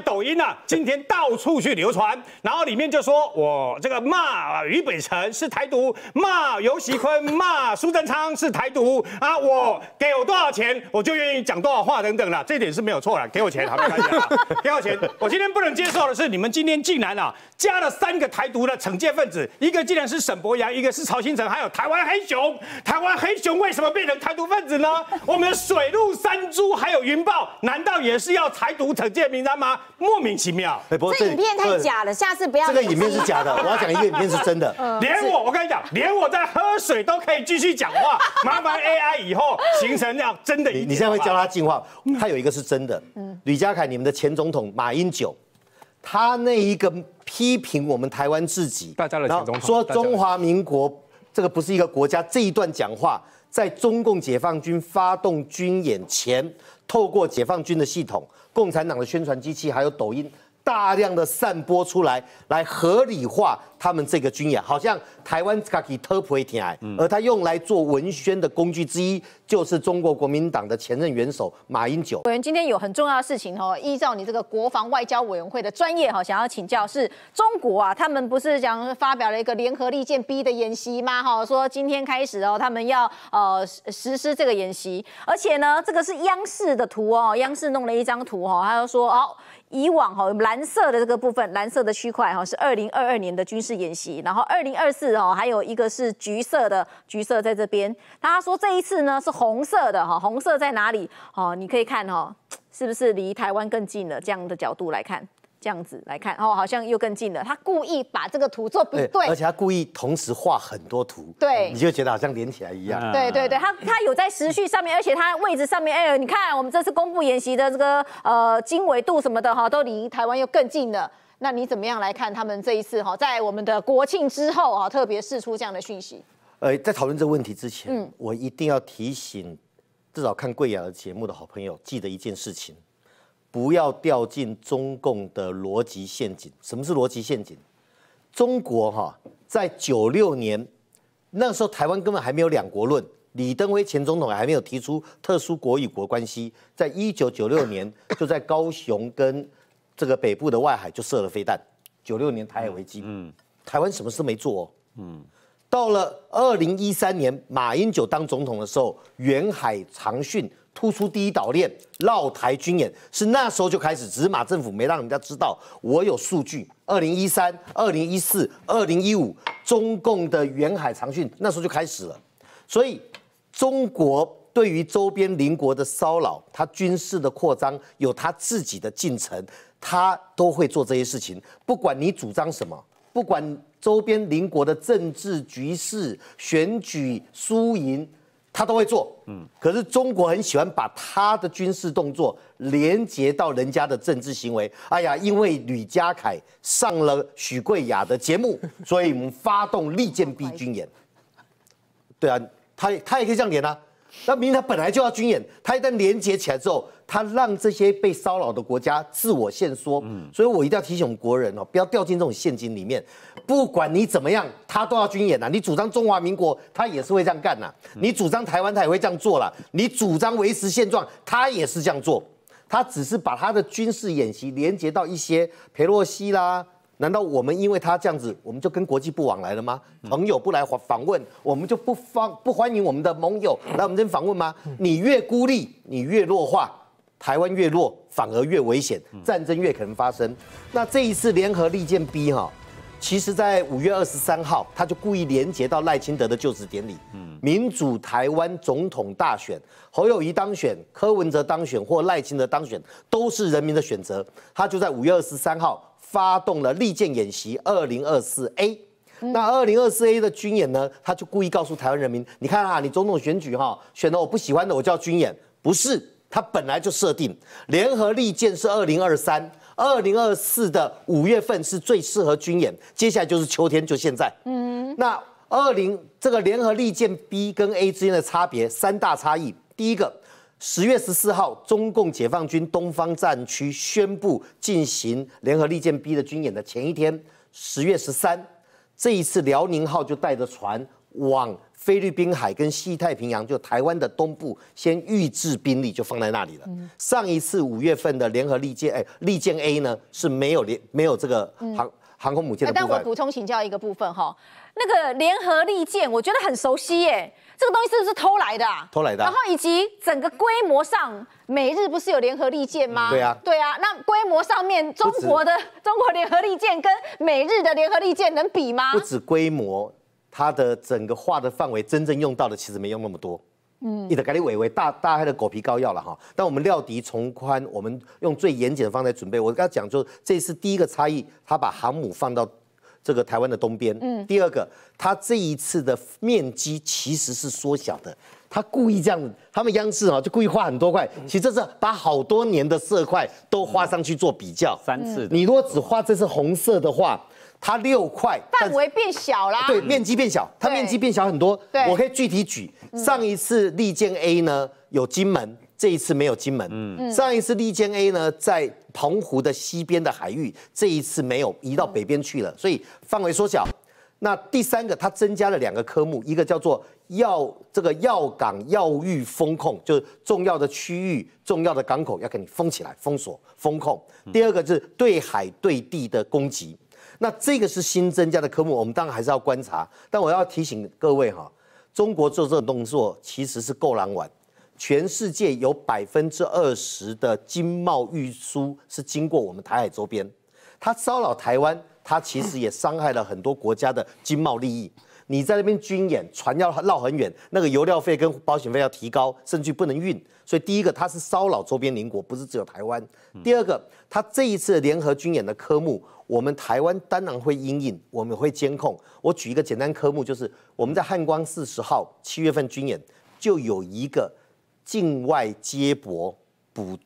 抖音啊，今天到处去流传，然后里面就说我这个骂俞北辰是台独，骂尤喜坤骂苏贞昌是台独啊，我给我多少钱我就愿意讲多少话等等啦，这点是没有错啦，给我钱好没关系给我钱，我今天不能接受的是你们今天竟然啊，加了三个台独的惩戒分子，一个竟然是沈博阳，一个是曹兴诚，还有台湾黑熊。台湾黑熊为什么变成台独分子呢？我们的水陆山猪还有云豹，难道也是要台独惩戒名单吗？莫名其妙。这影片太假了，下次不要。这个影片是假的。我要讲一个影片是真的，连我，我跟你讲，连我在喝水都可以继续讲话。麻烦 AI 以后形成那样真的。你现在会教他进化？他有一个是真的。嗯。吕家凯，你们的前总统马英九。他那一个批评我们台湾自己，大家的听众说中华民国这个不是一个国家，这一段讲话在中共解放军发动军演前，透过解放军的系统、共产党的宣传机器，还有抖音。大量的散播出来，来合理化他们这个军演，好像台湾自己偷拍的哎，而他用来做文宣的工具之一，就是中国国民党的前任元首马英九。委员今天有很重要的事情哦，依照你这个国防外交委员会的专业哈，想要请教是，中国啊，他们不是讲发表了一个联合利剑 B 的演习吗？哈，说今天开始哦，他们要呃实施这个演习，而且呢，这个是央视的图哦，央视弄了一张图哈，他就说哦。以往哈，蓝色的这个部分，蓝色的区块哈，是二零二二年的军事演习，然后二零二四哦还有一个是橘色的，橘色在这边。大家说这一次呢是红色的哈，红色在哪里？哦，你可以看哈，是不是离台湾更近了？这样的角度来看。这样子来看，哦，好像又更近了。他故意把这个图做不对，而且他故意同时画很多图，对，你就觉得好像连起来一样。对对对，他他有在时序上面，而且他位置上面，哎，你看我们这次公布演习的这个呃经纬度什么的哈，都离台湾又更近了。那你怎么样来看他们这一次哈，在我们的国庆之后啊，特别释出这样的讯息？呃，在讨论这个问题之前，嗯，我一定要提醒至少看贵雅的节目的好朋友，记得一件事情。不要掉进中共的逻辑陷阱。什么是逻辑陷阱？中国哈在九六年，那时候台湾根本还没有两国论，李登辉前总统还没有提出特殊国与国关系，在一九九六年就在高雄跟这个北部的外海就射了飞弹。九六年台海危机，嗯，台湾什么事没做？嗯，到了二零一三年马英九当总统的时候，远海长训。突出第一岛链，绕台军演是那时候就开始，只是马政府没让人家知道。我有数据，二零一三、二零一四、二零一五，中共的远海长训那时候就开始了。所以，中国对于周边邻国的骚扰，它军事的扩张有它自己的进程，它都会做这些事情。不管你主张什么，不管周边邻国的政治局势、选举输赢。他都会做，嗯，可是中国很喜欢把他的军事动作连接到人家的政治行为。哎呀，因为吕家凯上了许贵雅的节目，所以我们发动利剑逼军演。对啊，他他也可以这样点啊。那明明他本来就要军演，他一旦连接起来之后，他让这些被骚扰的国家自我限缩。所以我一定要提醒国人哦，不要掉进这种陷阱里面。不管你怎么样，他都要军演呐。你主张中华民国，他也是会这样干呐。你主张台湾，他也会这样做啦。你主张维持现状，他也是这样做。他只是把他的军事演习连接到一些佩洛西啦。难道我们因为他这样子，我们就跟国际不往来了吗？朋友不来访访问，我们就不方不欢迎我们的盟友来我们这边访问吗？你越孤立，你越弱化，台湾越弱，反而越危险，战争越可能发生。那这一次联合利剑 B 哈。其实，在五月二十三号，他就故意连接到赖清德的就职典礼。嗯，民主台湾总统大选，侯友谊当选，柯文哲当选或赖清德当选，都是人民的选择。他就在五月二十三号发动了利剑演习二零二四 A。那二零二四 A 的军演呢，他就故意告诉台湾人民，你看啊，你总统选举哈，选了我不喜欢的，我叫军演，不是。他本来就设定联合利剑是二零二三。二零二四的五月份是最适合军演，接下来就是秋天，就现在。嗯，那二零这个联合利剑 B 跟 A 之间的差别，三大差异。第一个，十月十四号，中共解放军东方战区宣布进行联合利剑 B 的军演的前一天，十月十三，这一次辽宁号就带着船。往菲律宾海跟西太平洋，就台湾的东部先预置兵力，就放在那里了。上一次五月份的联合利剑，哎，利剑 A 呢是没有联没有这个航航空母舰的。但我补充请教一个部分哈，那个联合利剑，我觉得很熟悉耶，这个东西是不是偷来的？偷来的。然后以及整个规模上，美日不是有联合利剑吗？对啊，对啊。那规模上面，中国的中国联合利剑跟美日的联合利剑能比吗？不止规模。他的整个画的范围，真正用到的其实没用那么多。嗯，你的咖喱伟伟大大概的狗皮膏药了哈。但我们料敌从宽，我们用最严谨的方在准备。我刚讲就这次第一个差异，他把航母放到这个台湾的东边。嗯，第二个，他这一次的面积其实是缩小的，他故意这样。他们央视啊，就故意画很多块，其实这是把好多年的色块都画上去做比较。三次，你如果只画这次红色的话。它六块范围变小啦，对面积变小，它面积变小很多。我可以具体举，上一次利剑 A 呢有金门，这一次没有金门。嗯，上一次利剑 A 呢在澎湖的西边的海域，这一次没有移到北边去了，所以范围缩小。那第三个，它增加了两个科目，一个叫做药这个药港药域封控，就是重要的区域、重要的港口要给你封起来、封锁、封控。第二个是对海对地的攻击。那这个是新增加的科目，我们当然还是要观察。但我要提醒各位哈，中国做这种动作其实是够狼玩。全世界有百分之二十的经贸运输是经过我们台海周边，它骚扰台湾，它其实也伤害了很多国家的经贸利益。你在那边军演，船要绕很远，那个油料费跟保险费要提高，甚至不能运。所以第一个，它是骚扰周边邻国，不是只有台湾。第二个，它这一次联合军演的科目，我们台湾当然会因应，我们会监控。我举一个简单科目，就是我们在汉光四十号七月份军演，就有一个境外接驳补。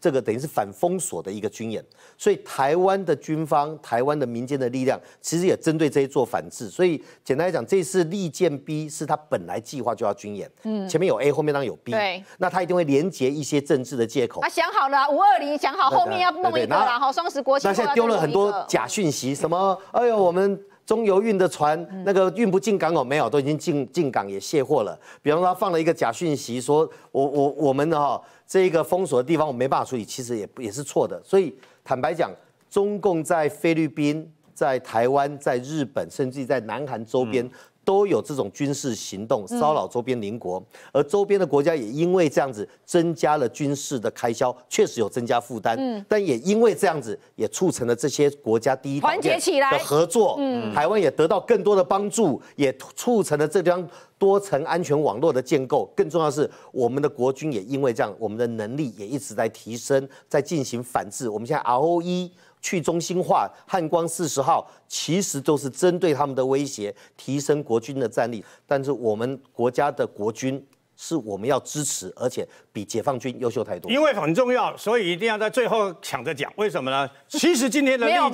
这个等于是反封锁的一个军演，所以台湾的军方、台湾的民间的力量，其实也针对这些做反制。所以简单来讲，这次利剑 B 是他本来计划就要军演，嗯，前面有 A，后面当然有 B，对，那他一定会连接一些政治的借口。啊，想好了，五二零想好后面要弄一个啦，哈，双十国庆。那现在丢了很多假讯息，什么？哎呦，我们。中油运的船，那个运不进港口没有，都已经进进港也卸货了。比方说，放了一个假讯息，说我我我们哈这个封锁的地方，我没办法处理，其实也也是错的。所以坦白讲，中共在菲律宾、在台湾、在日本，甚至在南韩周边。都有这种军事行动骚扰周边邻国，而周边的国家也因为这样子增加了军事的开销，确实有增加负担。嗯，但也因为这样子，也促成了这些国家第一团结起来的合作。嗯，台湾也得到更多的帮助，也促成了这张。多层安全网络的建构，更重要的是，我们的国军也因为这样，我们的能力也一直在提升，在进行反制。我们现在 ROE 去中心化，汉光四十号其实都是针对他们的威胁，提升国军的战力。但是我们国家的国军。是我们要支持，而且比解放军优秀太多。因为很重要，所以一定要在最后抢着讲。为什么呢？其实今天的 没有，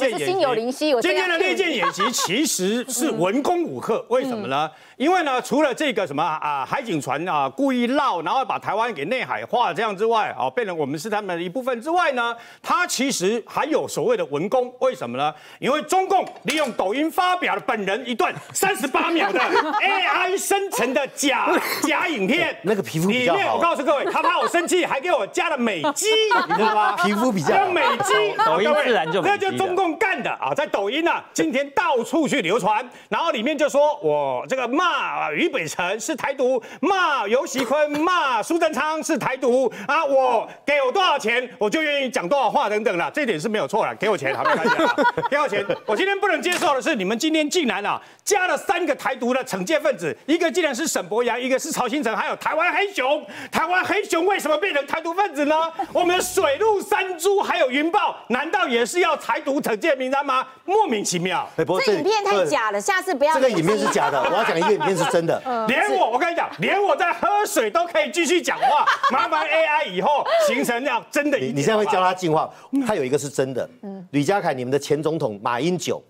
心有今天的利剑演习其实是文攻武克。为什么呢？因为呢，除了这个什么啊，海警船啊故意绕，然后把台湾给内海化这样之外，啊，变成我们是他们的一部分之外呢，它其实还有所谓的文攻。为什么呢？因为中共利用抖音发表了本人一段三十八秒的 AI 生成的假假影片。那个皮肤比较好。我告诉各位，他怕我生气，还给我加了美肌，你知道吗？皮肤比较。加美肌，抖音自然就那就中共干的啊，在抖音呢，今天到处去流传，然后里面就说，我这个骂俞北辰是台独，骂尤熙坤、骂苏贞昌是台独啊。我给我多少钱，我就愿意讲多少话等等了，这点是没有错了，给我钱，好没关系啊？给 我钱，我今天不能接受的是，你们今天竟然啊，加了三个台独的惩戒分子，一个竟然是沈博阳，一个是曹新成，还有。台湾黑熊，台湾黑熊为什么变成台独分子呢？我们的水鹿、山猪还有云豹，难道也是要台独惩戒名单吗？莫名其妙。不这影片太假了，下次不要。这个影片是假的，我要讲一个影片是真的。连我，我跟你讲，连我在喝水都可以继续讲话。麻烦 AI 以后形成那样真的。你现在会教它进化？它有一个是真的。嗯。李家凯，你们的前总统马英九，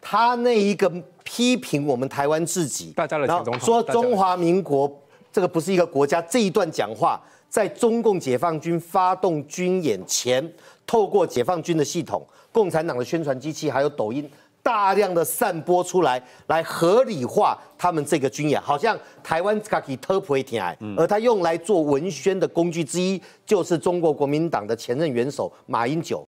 他那一个批评我们台湾自己，大家的前总统说中华民国。这个不是一个国家这一段讲话，在中共解放军发动军演前，透过解放军的系统、共产党的宣传机器，还有抖音，大量的散播出来，来合理化他们这个军演，好像台湾自己偷婆会听。而他用来做文宣的工具之一，就是中国国民党的前任元首马英九。